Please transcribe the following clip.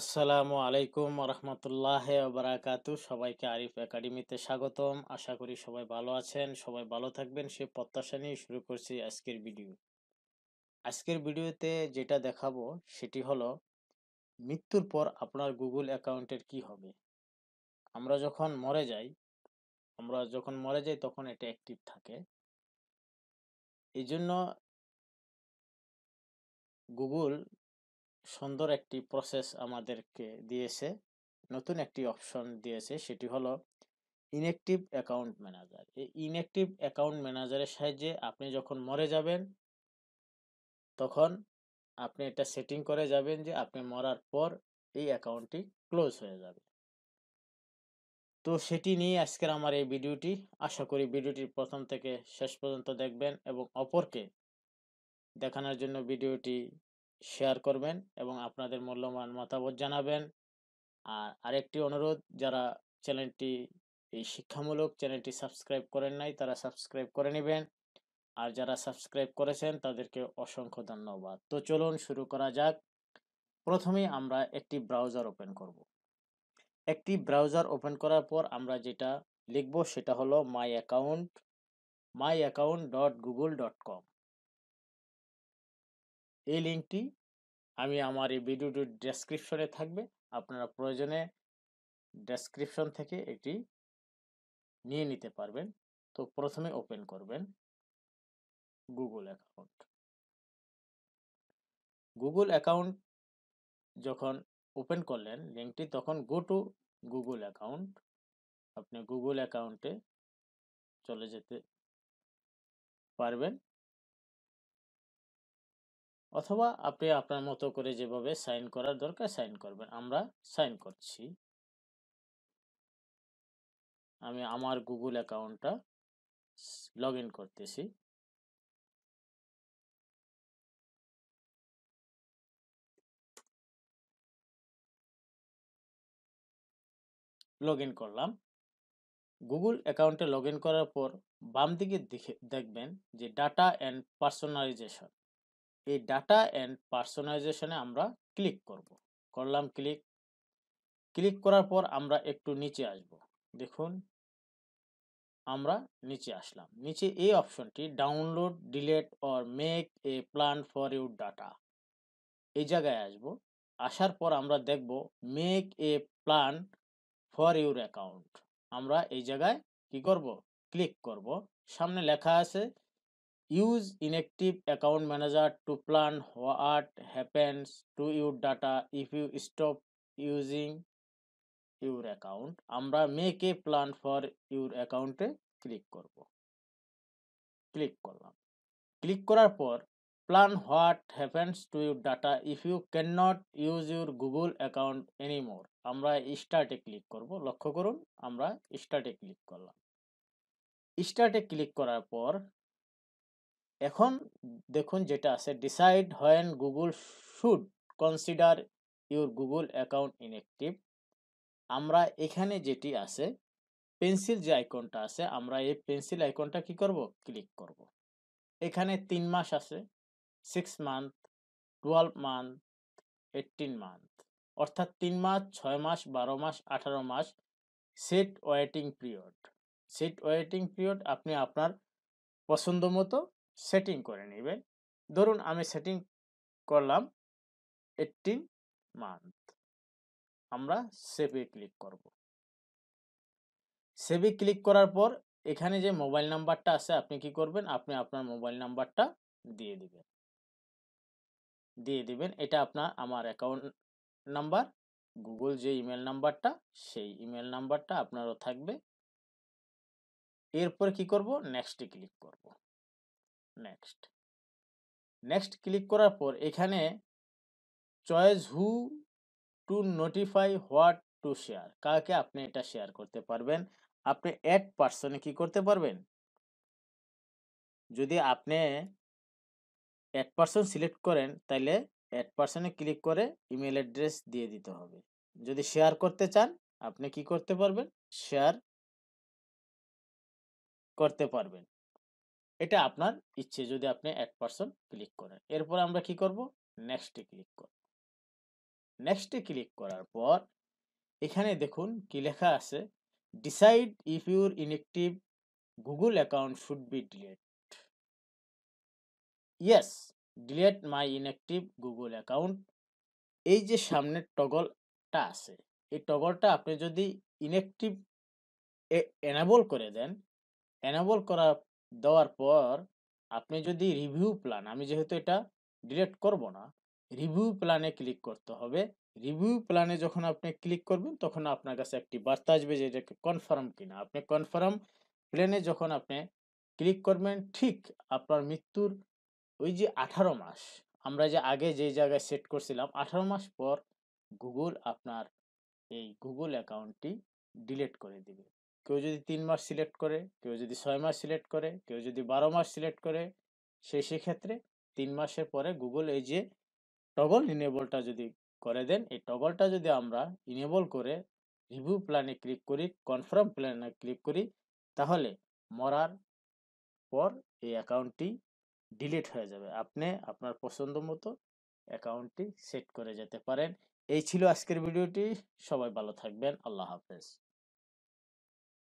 আসসালামু আলাইকুম রহমতুল্লাহ বারাকাতু সবাইকে আরিফ একাডেমিতে স্বাগতম আশা করি সবাই ভালো আছেন সবাই ভালো থাকবেন সে প্রত্যাশা নিয়ে শুরু করছি আজকের ভিডিও আজকের ভিডিওতে যেটা দেখাবো সেটি হলো মৃত্যুর পর আপনার গুগল অ্যাকাউন্টের কি হবে আমরা যখন মরে যাই আমরা যখন মরে যাই তখন এটা অ্যাক্টিভ থাকে এই জন্য গুগল সুন্দর একটি প্রসেস আমাদেরকে দিয়েছে নতুন একটি অপশন দিয়েছে সেটি হলো ইনএক্টিভ অ্যাকাউন্ট ম্যানেজার এই ইনএক্টিভ অ্যাকাউন্ট ম্যানেজারের সাহায্যে আপনি যখন মরে যাবেন তখন আপনি এটা সেটিং করে যাবেন যে আপনি মরার পর এই অ্যাকাউন্টটি ক্লোজ হয়ে যাবে তো সেটি নিয়ে আজকের আমার এই ভিডিওটি আশা করি ভিডিওটির প্রথম থেকে শেষ পর্যন্ত দেখবেন এবং অপরকে দেখানোর জন্য ভিডিওটি শেয়ার করবেন এবং আপনাদের মূল্যবান মতামত জানাবেন আর আরেকটি অনুরোধ যারা চ্যানেলটি এই শিক্ষামূলক চ্যানেলটি সাবস্ক্রাইব করেন নাই তারা সাবস্ক্রাইব করে নেবেন আর যারা সাবস্ক্রাইব করেছেন তাদেরকে অসংখ্য ধন্যবাদ তো চলুন শুরু করা যাক প্রথমে আমরা একটি ব্রাউজার ওপেন করব একটি ব্রাউজার ওপেন করার পর আমরা যেটা লিখব সেটা হলো my account my account dot Google dot com এই লিঙ্কটি আমি আমার এই ভিডিওটির ডেসক্রিপশনে থাকবে আপনারা প্রয়োজনে ডেসক্রিপশন থেকে এটি নিয়ে নিতে পারবেন তো প্রথমে ওপেন করবেন গুগল অ্যাকাউন্ট গুগল অ্যাকাউন্ট যখন ওপেন করলেন লিঙ্কটি তখন গো টু গুগল অ্যাকাউন্ট আপনি গুগল অ্যাকাউন্টে চলে যেতে পারবেন অথবা আপনি আপনার মতো করে যেভাবে সাইন করার দরকার সাইন করবেন আমরা সাইন করছি আমি আমার গুগল অ্যাকাউন্টটা লগ ইন করতেছি লগ ইন করলাম গুগল অ্যাকাউন্টে লগ ইন করার পর বাম দিকে দেখে দেখবেন যে ডাটা অ্যান্ড পার্সোনালাইজেশন এই ডাটা অ্যান্ড পার্সোনাইজেশনে আমরা ক্লিক করব করলাম ক্লিক ক্লিক করার পর আমরা একটু নিচে আসব দেখুন আমরা নিচে আসলাম নিচে এই অপশনটি download delete or make a plan for your data এই জায়গায় আসব আসার পর আমরা দেখব make a plan for your account আমরা এই জায়গায় কি করব ক্লিক করব সামনে লেখা আছে use inactive account manager to plan what happens to your data if you stop using your account আমরা make a plan for your অ্যাকাউন্টে ক্লিক করব ক্লিক করলাম ক্লিক করার পর plan what happens to your data if you can not use your Google account any more আমরা স্টার্টে click করব লক্ষ্য করুন আমরা স্টার্টে ক্লিক করলাম স্টার্টে ক্লিক করার পর এখন দেখুন যেটা আছে decide when Google should consider your Google account inactive আমরা এখানে যেটি আছে পেন্সিল যে আইকনটা আছে আমরা এই পেন্সিল আইকনটা কি করব ক্লিক করব এখানে তিন মাস আছে six month twelve month eighteen month অর্থাৎ তিন মাস ছয় মাস বারো মাস আঠারো মাস set waiting period set waiting period আপনি আপনার পছন্দ মতো সেটিং করে নেবেন ধরুন আমি সেটিং করলাম এইটিন মান্থ আমরা সেভে ক্লিক করব সেভে ক্লিক করার পর এখানে যে মোবাইল নাম্বারটা আছে আপনি কি করবেন আপনি আপনার মোবাইল নাম্বারটা দিয়ে দিবেন দিয়ে দিবেন এটা আপনার আমার অ্যাকাউন্ট নাম্বার গুগল যে ইমেল নাম্বারটা সেই ইমেল নাম্বারটা আপনারও থাকবে এরপর কি করব নেক্সটে ক্লিক করব নেক্সট নেক্সট ক্লিক করার পর এখানে choice who to notify what to share কাকে আপনি এটা শেয়ার করতে পারবেন আপনি এক পার্সনে কি করতে পারবেন যদি আপনি এক পার্সন সিলেক্ট করেন তাহলে এক পার্সনে ক্লিক করে ইমেল অ্যাড্রেস দিয়ে দিতে হবে যদি শেয়ার করতে চান আপনি কি করতে পারবেন শেয়ার করতে পারবেন এটা আপনার ইচ্ছে যদি আপনি এক পার্সেন্ট ক্লিক করেন এরপর আমরা কি করব নেক্সটে ক্লিক করব নেক্সটে ক্লিক করার পর এখানে দেখুন কি লেখা আছে decide if your inactive Google account should be delete yes delete my inactive Google account এই যে সামনের টগলটা আছে এই টগলটা আপনি যদি ইনেকটিভ এনাবল করে দেন এনাবল করার দেওয়ার পর আপনি যদি রিভিউ প্ল্যান আমি যেহেতু এটা ডিলেট করব না রিভিউ প্ল্যানে ক্লিক করতে হবে রিভিউ প্ল্যানে যখন আপনি ক্লিক করবেন তখন আপনার কাছে একটি বার্তা আসবে যে এটাকে কনফার্ম কিনা আপনি কনফার্ম প্ল্যানে যখন আপনি ক্লিক করবেন ঠিক আপনার মৃত্যুর ওই যে আঠারো মাস আমরা যে আগে যে জায়গায় সেট করছিলাম আঠারো মাস পর গুগল আপনার এই গুগল অ্যাকাউন্টটি ডিলেট করে দিবে কেউ যদি তিন মাস সিলেক্ট করে কেউ যদি ছয় মাস সিলেক্ট করে কেউ যদি বারো মাস সিলেক্ট করে সেই সেক্ষেত্রে তিন মাসের পরে গুগল এই যে টগল ইনেবলটা যদি করে দেন এই টগলটা যদি আমরা ইনেবল করে রিভিউ প্ল্যানে ক্লিক করি কনফার্ম প্ল্যানে ক্লিক করি তাহলে মরার পর এই অ্যাকাউন্টটি ডিলিট হয়ে যাবে আপনি আপনার পছন্দ মতো অ্যাকাউন্টটি সেট করে যেতে পারেন এই ছিল আজকের ভিডিওটি সবাই ভালো থাকবেন আল্লাহ হাফেজ